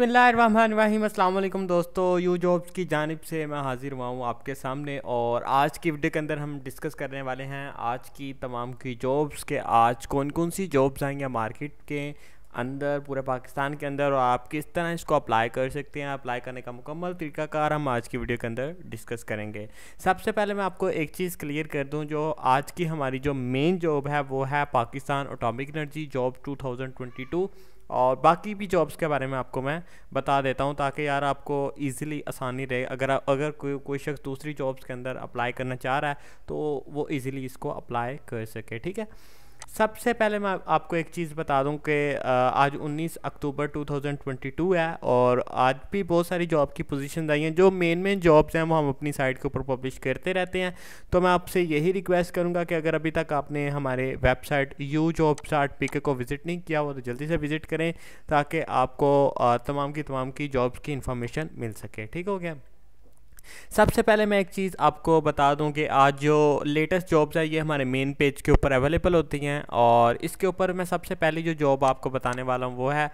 बसमिल्लाम्स अल्लाम दोस्तों you jobs की जानब से मैं हाज़िर हुआ हूँ आपके सामने और आज की वीडियो के अंदर हम डिस्कस करने वाले हैं आज की तमाम की जॉब्स के आज कौन कौन सी जॉब्स आएंगे मार्केट के अंदर पूरे पाकिस्तान के अंदर और आप किस तरह इसको अप्लाई कर सकते हैं अप्लाई करने का मुकम्मल तरीकाकार हम आज की वीडियो के अंदर डिस्कस करेंगे सबसे पहले मैं आपको एक चीज़ क्लियर कर दूं जो आज की हमारी जो मेन जॉब है वो है पाकिस्तान ऑटोमिक एनर्जी जॉब 2022 और बाकी भी जॉब्स के बारे में आपको मैं बता देता हूँ ताकि यार आपको इजीली आसानी रहे अगर अगर कोई कोई शख्स दूसरी जॉब्स के अंदर अप्लाई करना चाह रहा है तो वो इजीली इसको अप्लाई कर सके ठीक है सबसे पहले मैं आपको एक चीज़ बता दूं कि आज 19 अक्टूबर 2022 है और आज भी बहुत सारी जॉब की पोजीशन आई हैं जो मेन मेन जॉब्स हैं वो हम अपनी साइट के ऊपर पब्लिश करते रहते हैं तो मैं आपसे यही रिक्वेस्ट करूंगा कि अगर अभी तक आपने हमारे website U job start P को विज़िट नहीं किया हो तो जल्दी से विज़िट करें ताकि आपको तमाम की तमाम की जॉब्स की इन्फॉर्मेशन मिल सके ठीक हो गया सबसे पहले मैं एक चीज़ आपको बता दूं कि आज जो लेटेस्ट जॉब्स है ये हमारे मेन पेज के ऊपर अवेलेबल होती हैं और इसके ऊपर मैं सबसे पहले जो जॉब आपको बताने वाला हूँ वो है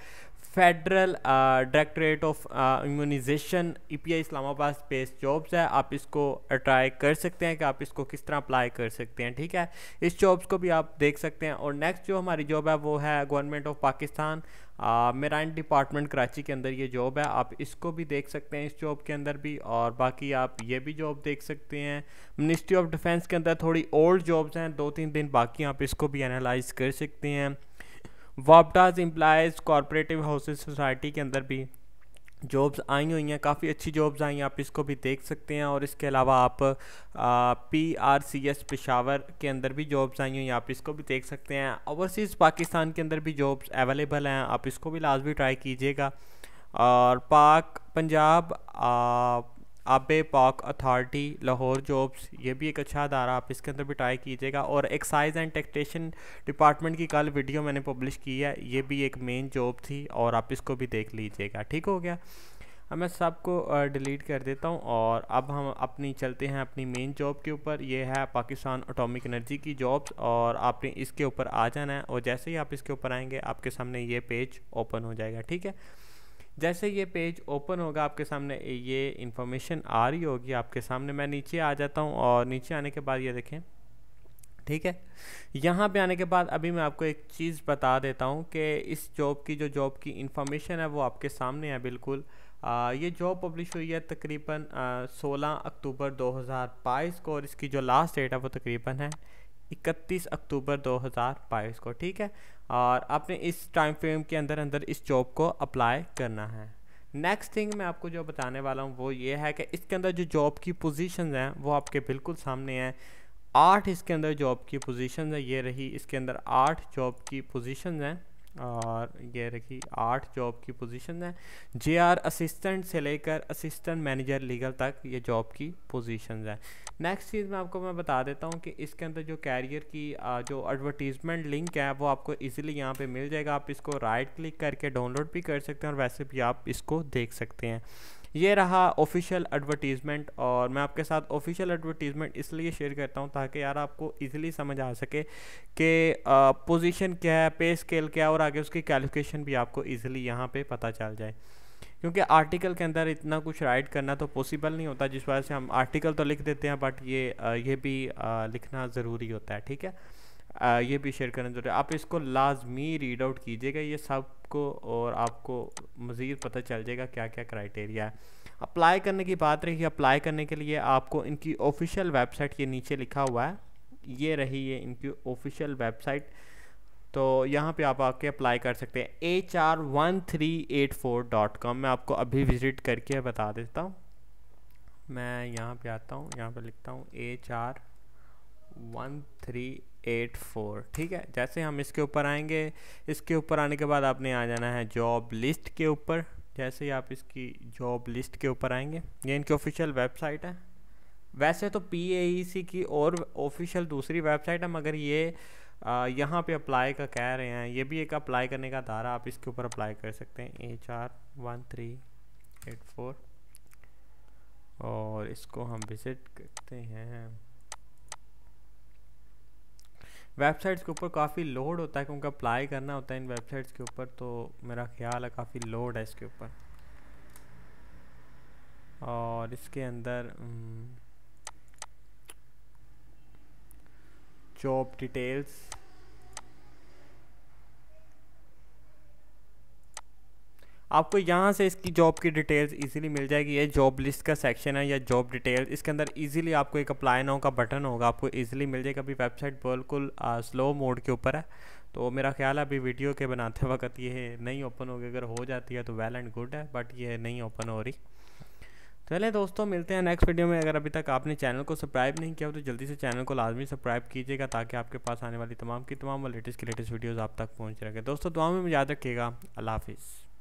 federal directorate of immunisation E P I Islamabad based jobs है आप इसको ट्राई कर सकते हैं कि आप इसको किस तरह अप्लाई कर सकते हैं ठीक है इस जॉब्स को भी आप देख सकते हैं और नेक्स्ट जो हमारी जॉब है वो है government of Pakistan marine department Karachi के अंदर ये जॉब है आप इसको भी देख सकते हैं इस जॉब के अंदर भी और बाकी आप ये भी जॉब देख सकते हैं मिनिस्ट्री ऑफ डिफेंस के अंदर थोड़ी ओल्ड जॉब्स हैं दो तीन दिन बाकी आप इसको भी एनालाइज कर सकते हैं वापटाज एम्प्लाइज कॉरपोरेटिव हाउसेज सोसाइटी के अंदर भी जॉब्स आई हुई हैं काफ़ी अच्छी जॉब्स आई हैं आप इसको भी देख सकते हैं और इसके अलावा आप P R C S Peshawar के अंदर भी जॉब्स आई हुई हैं आप इसको भी देख सकते हैं ओवरसीज़ पाकिस्तान के अंदर भी जॉब्स अवेलेबल हैं आप इसको भी लाजमी ट्राई कीजिएगा और पाक पंजाब आबे पाक अथॉरिटी लाहौर जॉब्स ये भी एक अच्छा अदारा आप इसके अंदर भी ट्राई कीजिएगा और एक्साइज एंड टेक्सटेशन डिपार्टमेंट की कल वीडियो मैंने पब्लिश की है ये भी एक मेन जॉब थी और आप इसको भी देख लीजिएगा ठीक हो गया अब मैं सबको डिलीट कर देता हूँ और अब हम अपनी चलते हैं अपनी मेन जॉब के ऊपर ये है पाकिस्तान ऑटोमिक एनर्जी की जॉब्स और आपने इसके ऊपर आ जाना है और जैसे ही आप इसके ऊपर आएंगे आपके सामने ये पेज ओपन हो जाएगा ठीक है जैसे ये पेज ओपन होगा आपके सामने ये इन्फॉर्मेशन आ रही होगी आपके सामने मैं नीचे आ जाता हूँ और नीचे आने के बाद ये देखें ठीक है यहाँ पे आने के बाद अभी मैं आपको एक चीज़ बता देता हूँ कि इस जॉब की जो जॉब की इन्फॉर्मेशन है वो आपके सामने है बिल्कुल आ, ये जॉब पब्लिश हुई है तकरीबन 16 अक्टूबर 2022 को और इसकी जो लास्ट डेट है वो तकरीबन है इकतीस अक्टूबर 2022 को ठीक है और आपने इस टाइम फ्रेम के अंदर अंदर इस जॉब को अप्लाई करना है नेक्स्ट थिंग मैं आपको जो बताने वाला हूँ वो ये है कि इसके अंदर जो जॉब की पोजीशंस हैं वो आपके बिल्कुल सामने हैं आठ इसके अंदर जॉब की पोजीशंस है ये रही इसके अंदर आठ जॉब की पोजीशंस हैं और ये रखी आठ जॉब की पोजीशन है जे आर असिस्टेंट से लेकर असिस्टेंट मैनेजर लीगल तक ये जॉब की पोजीशन है नेक्स्ट चीज़ मैं आपको मैं बता देता हूँ कि इसके अंदर जो कैरियर की जो एडवर्टीजमेंट लिंक है वो आपको इजीली यहाँ पे मिल जाएगा आप इसको राइट क्लिक करके डाउनलोड भी कर सकते हैं और वैसे भी आप इसको देख सकते हैं ये रहा ऑफिशियल एडवर्टीज़मेंट और मैं आपके साथ ऑफिशियल एडवर्टीज़मेंट इसलिए शेयर करता हूँ ताकि यार आपको ईज़िली समझ आ सके कि पोजीशन क्या है पे स्केल क्या है और आगे उसकी कैलिफिकेशन भी आपको ईजिली यहाँ पर पता चल जाए क्योंकि आर्टिकल के अंदर इतना कुछ राइट करना तो पॉसिबल नहीं होता जिस वजह से हम आर्टिकल तो लिख देते हैं बट ये ये भी लिखना ज़रूरी होता है ठीक है ये भी शेयर करना जरूरी आप इसको लाजमी रीड आउट कीजिएगा ये सबको और आपको मज़ीद पता चल जाएगा क्या क्या क्राइटेरिया है अप्लाई करने की बात रही अप्लाई करने के लिए आपको इनकी ऑफिशियल वेबसाइट के नीचे लिखा हुआ है ये रही है इनकी ऑफिशियल वेबसाइट तो यहाँ पे आप आके अप्लाई कर सकते हैं H R one three eight four dot com मैं आपको अभी विज़िट करके बता देता हूँ मैं यहाँ पे आता हूँ यहाँ पे लिखता हूँ H R one three eight four ठीक है जैसे हम इसके ऊपर आएंगे इसके ऊपर आने के बाद आपने आ जाना है जॉब लिस्ट के ऊपर जैसे ही आप इसकी जॉब लिस्ट के ऊपर आएंगे ये इनकी ऑफिशियल वेबसाइट है वैसे तो पी e की और ऑफिशियल दूसरी वेबसाइट है मगर ये यहाँ पे अप्लाई का कह रहे हैं ये भी एक अप्लाई करने का दारा आप इसके ऊपर अप्लाई कर सकते हैं H R one three eight four और इसको हम विज़िट करते हैं वेबसाइट्स के ऊपर काफ़ी लोड होता है क्योंकि अप्लाई करना होता है इन वेबसाइट्स के ऊपर तो मेरा ख्याल है काफ़ी लोड है इसके ऊपर और इसके अंदर जॉब डिटेल्स आपको यहाँ से इसकी जॉब की डिटेल्स इजीली मिल जाएगी ये जॉब लिस्ट का सेक्शन है या जॉब डिटेल्स इसके अंदर इजीली आपको एक अप्लाई नाउ का बटन होगा आपको इजीली मिल जाएगा अभी वेबसाइट बिल्कुल स्लो मोड के ऊपर है तो मेरा ख्याल है अभी वीडियो के बनाते वक्त ये नहीं ओपन होगी अगर हो जाती है तो वेल एंड गुड है बट ये नहीं ओपन हो रही चले दोस्तों मिलते हैं नेक्स्ट वीडियो में अगर अभी तक आपने चैनल को सब्सक्राइब नहीं किया हो तो जल्दी से चैनल को लाजमी सब्सक्राइब कीजिएगा ताकि आपके पास आने वाली तमाम की तमाम लेटेस्ट की लेटेस्ट वीडियोज़ आप तक पहुँच रहे दोस्तों दुआ में याद रखिएगा अल्लाह हाफिज़